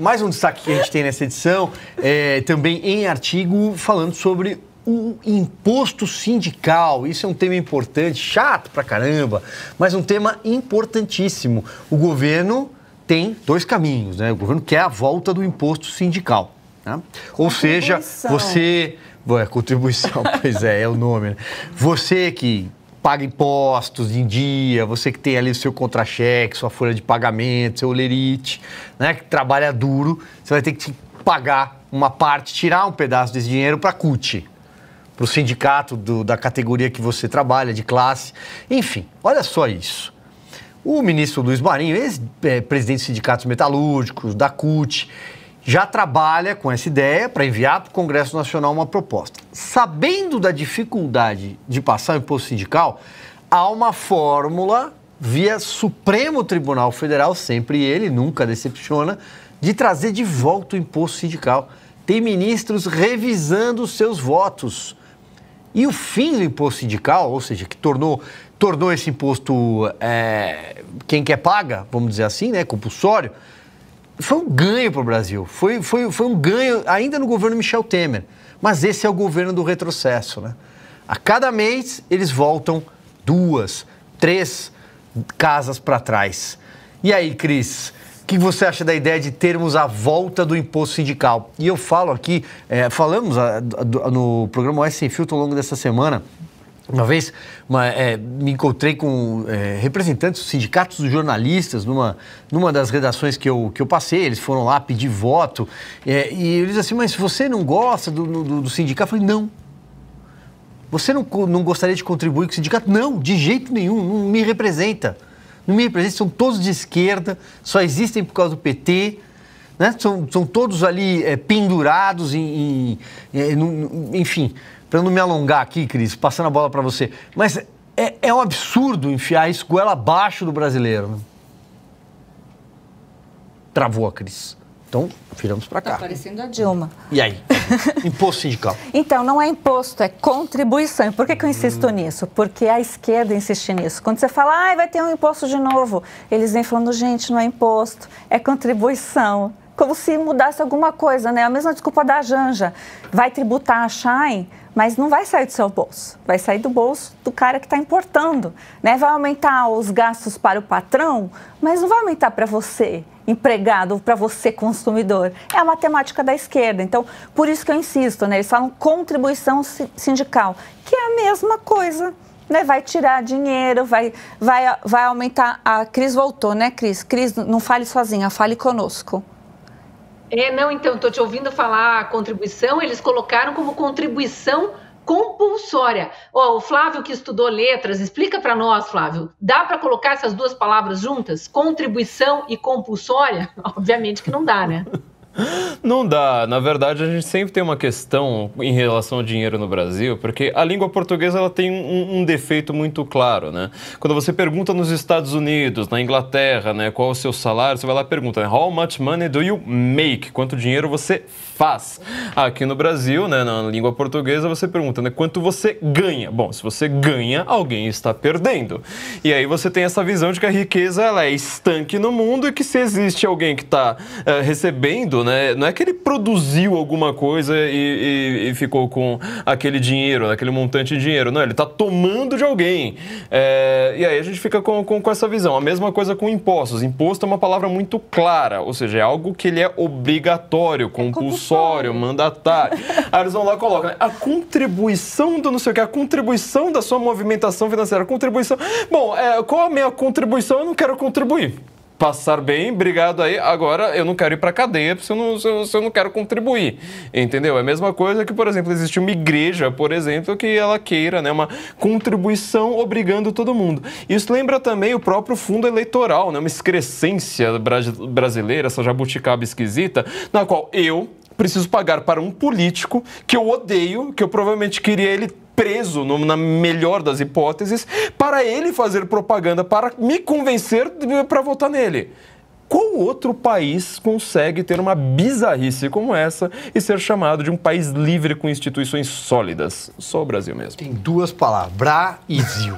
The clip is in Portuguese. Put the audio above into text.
Mais um destaque que a gente tem nessa edição, é, também em artigo falando sobre o imposto sindical. Isso é um tema importante, chato pra caramba, mas um tema importantíssimo. O governo tem dois caminhos, né? O governo quer a volta do imposto sindical. Né? Ou seja, você. é contribuição, pois é, é o nome. Né? Você que paga impostos em dia, você que tem ali o seu contra-cheque, sua folha de pagamento, seu lerite né, que trabalha duro, você vai ter que pagar uma parte, tirar um pedaço desse dinheiro para a CUT, para o sindicato do, da categoria que você trabalha, de classe. Enfim, olha só isso. O ministro Luiz Marinho, ex-presidente eh, dos sindicatos metalúrgicos, da CUT, já trabalha com essa ideia para enviar para o Congresso Nacional uma proposta. Sabendo da dificuldade de passar o imposto sindical, há uma fórmula via Supremo Tribunal Federal, sempre ele, nunca decepciona, de trazer de volta o imposto sindical. Tem ministros revisando seus votos. E o fim do imposto sindical, ou seja, que tornou, tornou esse imposto é, quem quer paga, vamos dizer assim, né, compulsório, foi um ganho para o Brasil, foi, foi, foi um ganho ainda no governo Michel Temer. Mas esse é o governo do retrocesso, né? A cada mês eles voltam duas, três casas para trás. E aí, Cris, o que você acha da ideia de termos a volta do imposto sindical? E eu falo aqui, é, falamos a, a, no programa OS Sem Filtro ao longo dessa semana uma vez uma, é, me encontrei com é, representantes dos sindicatos dos jornalistas numa, numa das redações que eu, que eu passei. Eles foram lá pedir voto. É, e eles assim, mas você não gosta do, do, do sindicato? Eu falei, não. Você não, não gostaria de contribuir com o sindicato? Não, de jeito nenhum, não me representa. Não me representa, são todos de esquerda, só existem por causa do PT né? São, são todos ali é, pendurados em, em, em é, enfim, para não me alongar aqui, Cris, passando a bola para você. Mas é, é, um absurdo enfiar isso goela abaixo do brasileiro. Né? Travou a Cris. Então, viramos para tá cá. Está parecendo a Dilma. E aí? Imposto sindical. então, não é imposto, é contribuição. E por que, que eu insisto hum. nisso? Porque a esquerda insiste nisso. Quando você fala, ah, vai ter um imposto de novo, eles vêm falando, gente, não é imposto, é contribuição como se mudasse alguma coisa, né? A mesma desculpa da Janja. Vai tributar a Shine, mas não vai sair do seu bolso. Vai sair do bolso do cara que está importando, né? Vai aumentar os gastos para o patrão, mas não vai aumentar para você, empregado, para você, consumidor. É a matemática da esquerda. Então, por isso que eu insisto, né? Eles falam contribuição sindical, que é a mesma coisa. Né, vai tirar dinheiro, vai, vai, vai aumentar. A Cris voltou, né, Cris? Cris, não fale sozinha, fale conosco. É, não, então, estou te ouvindo falar contribuição, eles colocaram como contribuição compulsória. Ó, o Flávio que estudou letras, explica para nós, Flávio, dá para colocar essas duas palavras juntas? Contribuição e compulsória? Obviamente que não dá, né? Não dá. Na verdade, a gente sempre tem uma questão em relação ao dinheiro no Brasil, porque a língua portuguesa ela tem um, um defeito muito claro, né? Quando você pergunta nos Estados Unidos, na Inglaterra, né, qual é o seu salário, você vai lá e pergunta, né, how much money do you make? Quanto dinheiro você faz? Aqui no Brasil, né, na língua portuguesa, você pergunta, né, quanto você ganha? Bom, se você ganha, alguém está perdendo. E aí você tem essa visão de que a riqueza ela é estanque no mundo e que se existe alguém que está uh, eh, recebendo, né? Não é que ele produziu alguma coisa e, e, e ficou com aquele dinheiro, aquele montante de dinheiro. Não, ele está tomando de alguém. É, e aí a gente fica com, com, com, essa visão. A mesma coisa com impostos. Imposto é uma palavra muito clara, ou seja, é algo que ele é obrigatório, é compulsório, mandatário. aí eles vão lá e colocam né? a contribuição do não sei o que, a contribuição da sua movimentação financeira, a contribuição. Bom, é, qual a minha contribuição? Eu não quero contribuir passar bem, obrigado aí. Agora eu não quero ir para cadeia se eu, não, se, eu, se eu não quero contribuir. Entendeu? É a mesma coisa que, por exemplo, existe uma igreja, por exemplo, que ela queira né, uma contribuição obrigando todo mundo. Isso lembra também o próprio fundo eleitoral, né, uma excrescência bra brasileira, essa jabuticaba esquisita, na qual eu preciso pagar para um político que eu odeio, que eu provavelmente queria ele preso, no, na melhor das hipóteses, para ele fazer propaganda, para me convencer para votar nele. Qual outro país consegue ter uma bizarrice como essa e ser chamado de um país livre com instituições sólidas? Só o Brasil mesmo. Tem duas palavras: Brasil.